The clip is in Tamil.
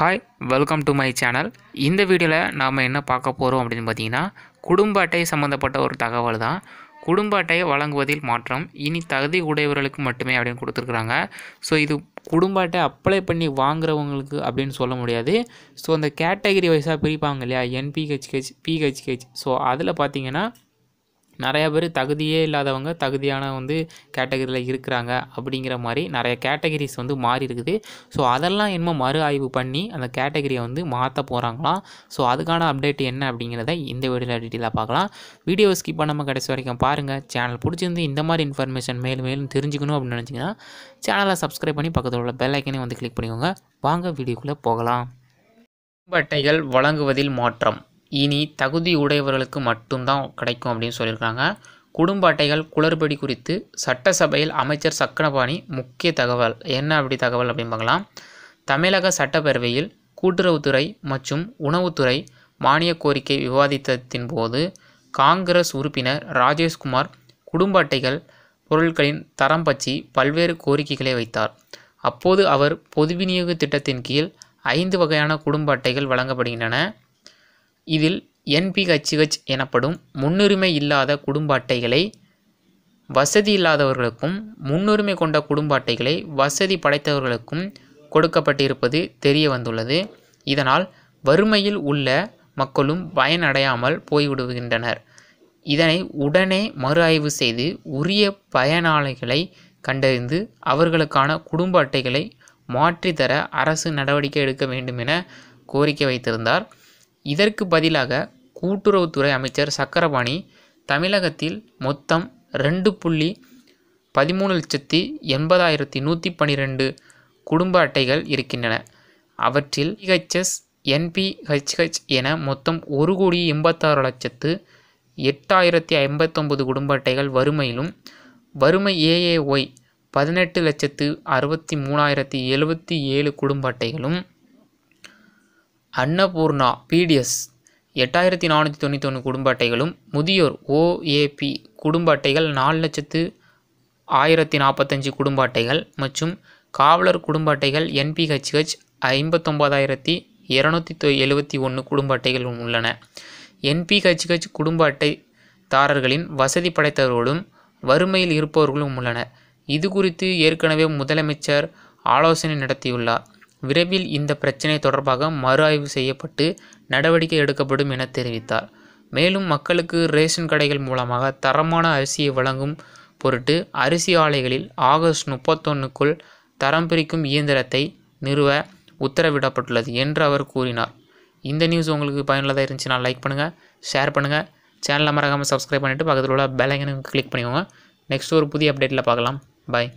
hi welcome to my channel இந்த வீடியோவில் நாம் என்ன பார்க்க போகிறோம் அப்படின்னு பார்த்தீங்கன்னா குடும்ப அட்டை சம்மந்தப்பட்ட ஒரு தகவல் தான் குடும்ப அட்டையை வழங்குவதில் மாற்றம் இனி தகுதி உடையவர்களுக்கு மட்டுமே அப்படின்னு கொடுத்துருக்குறாங்க ஸோ இது குடும்ப அட்டை அப்ளை பண்ணி வாங்குறவங்களுக்கு அப்படின்னு சொல்ல முடியாது ஸோ அந்த கேட்டகரி வைஸாக பிரிப்பாங்க இல்லையா என்பிஹெச்ஹெச் பிஹெச்ஹெச் ஸோ அதில் பார்த்தீங்கன்னா நிறையா பேர் தகுதியே இல்லாதவங்க தகுதியான வந்து கேட்டகரியில் இருக்கிறாங்க அப்படிங்கிற மாதிரி நிறைய கேட்டகரிஸ் வந்து மாறி இருக்குது ஸோ அதெல்லாம் என்னமோ மறு ஆய்வு பண்ணி அந்த கேட்டகரியை வந்து மாற்ற போகிறாங்களாம் ஸோ அதுக்கான அப்டேட் என்ன அப்படிங்கிறத இந்த வீடியோவில் டீட்டெயிலாக பார்க்கலாம் வீடியோ ஸ்கிப் பண்ணாமல் கடைசி வரைக்கும் பாருங்கள் சேனல் பிடிச்சிருந்து இந்த மாதிரி இன்ஃபர்மேஷன் மேலும் மேலும் தெரிஞ்சுக்கணும் அப்படின்னு நினச்சிங்கன்னா சேனலை சப்ஸ்கிரைப் பண்ணி பக்கத்தில் உள்ள பெல் வந்து கிளிக் பண்ணிக்கோங்க வாங்க வீடியோக்குள்ளே போகலாம் பட்டைகள் வழங்குவதில் மாற்றம் இனி தகுதி உடையவர்களுக்கு மட்டும்தான் கிடைக்கும் அப்படின்னு சொல்லியிருக்காங்க குடும்ப அட்டைகள் குளறுபடி குறித்து சட்டசபையில் அமைச்சர் சக்கரபாணி முக்கிய தகவல் என்ன அப்படி தகவல் அப்படின்னு பார்க்கலாம் தமிழக சட்டப்பேரவையில் கூட்டுறவுத்துறை மற்றும் உணவுத்துறை மானிய கோரிக்கை விவாதித்ததின் போது காங்கிரஸ் உறுப்பினர் ராஜேஷ்குமார் குடும்ப அட்டைகள் பொருட்களின் தரம் பற்றி பல்வேறு கோரிக்கைகளை வைத்தார் அப்போது அவர் பொது விநியோக திட்டத்தின் கீழ் ஐந்து வகையான குடும்ப அட்டைகள் வழங்கப்படுகின்றன இதில் என்பிஹெச்ஹெச் எனப்படும் முன்னுரிமை இல்லாத குடும்ப அட்டைகளை வசதி இல்லாதவர்களுக்கும் முன்னுரிமை கொண்ட குடும்ப அட்டைகளை வசதி படைத்தவர்களுக்கும் கொடுக்கப்பட்டிருப்பது தெரிய வந்துள்ளது இதனால் வறுமையில் உள்ள மக்களும் பயனடையாமல் போய்விடுகின்றனர் இதனை உடனே மறு ஆய்வு செய்து உரிய பயனாளிகளை கண்டறிந்து அவர்களுக்கான குடும்ப அட்டைகளை மாற்றித்தர அரசு நடவடிக்கை எடுக்க வேண்டும் என கோரிக்கை வைத்திருந்தார் இதற்கு பதிலாக கூட்டுறவுத்துறை அமைச்சர் சக்கரபாணி தமிழகத்தில் மொத்தம் ரெண்டு புள்ளி பதிமூணு லட்சத்தி எண்பதாயிரத்தி நூற்றி பன்னிரெண்டு குடும்ப அட்டைகள் இருக்கின்றன அவற்றில் ஹெச்எஸ் என்பிஹெச்ஹெச் என மொத்தம் ஒரு கோடி எண்பத்தாறு லட்சத்து எட்டாயிரத்தி ஐம்பத்தொம்பது குடும்ப அட்டைகள் வறுமையிலும் வறுமை ஏஏஒய் பதினெட்டு லட்சத்து அறுபத்தி மூணாயிரத்தி எழுபத்தி ஏழு குடும்ப அட்டைகளும் அன்னபூர்ணா பிடிஎஸ் எட்டாயிரத்தி நானூற்றி தொண்ணூற்றி குடும்ப அட்டைகளும் முதியோர் ஓஏபி குடும்ப அட்டைகள் நாலு லட்சத்து ஆயிரத்தி நாற்பத்தஞ்சு குடும்ப அட்டைகள் மற்றும் காவலர் குடும்ப அட்டைகள் என்பிஹெச்ஹெச் ஐம்பத்தொம்பதாயிரத்தி இரநூத்தி எழுபத்தி ஒன்று குடும்ப அட்டைகள் உள்ளன என்பிஹெச்ஹெச் குடும்ப அட்டை தாரர்களின் வசதி படைத்தவர்களும் வறுமையில் இருப்பவர்களும் உள்ளனர் இது குறித்து ஏற்கனவே முதலமைச்சர் ஆலோசனை நடத்தியுள்ளார் விரைவில் இந்த பிரச்சினை தொடர்பாக மறு ஆய்வு செய்யப்பட்டு நடவடிக்கை எடுக்கப்படும் என தெரிவித்தார் மேலும் மக்களுக்கு ரேஷன் கடைகள் மூலமாக தரமான அரிசியை வழங்கும் பொருட்டு அரிசி ஆலைகளில் ஆகஸ்ட் முப்பத்தொன்னுக்குள் தரம் பிரிக்கும் இயந்திரத்தை நிறுவ உத்தரவிடப்பட்டுள்ளது என்று அவர் கூறினார் இந்த நியூஸ் உங்களுக்கு பயனுள்ளதாக இருந்துச்சுன்னா லைக் பண்ணுங்கள் ஷேர் பண்ணுங்கள் சேனலில் மறக்காமல் சப்ஸ்கிரைப் பண்ணிவிட்டு பக்கத்தில் உள்ள பெலைக்கனுக்கு கிளிக் பண்ணிக்கோங்க நெக்ஸ்ட் ஒரு புதிய அப்டேட்டில் பார்க்கலாம் பாய்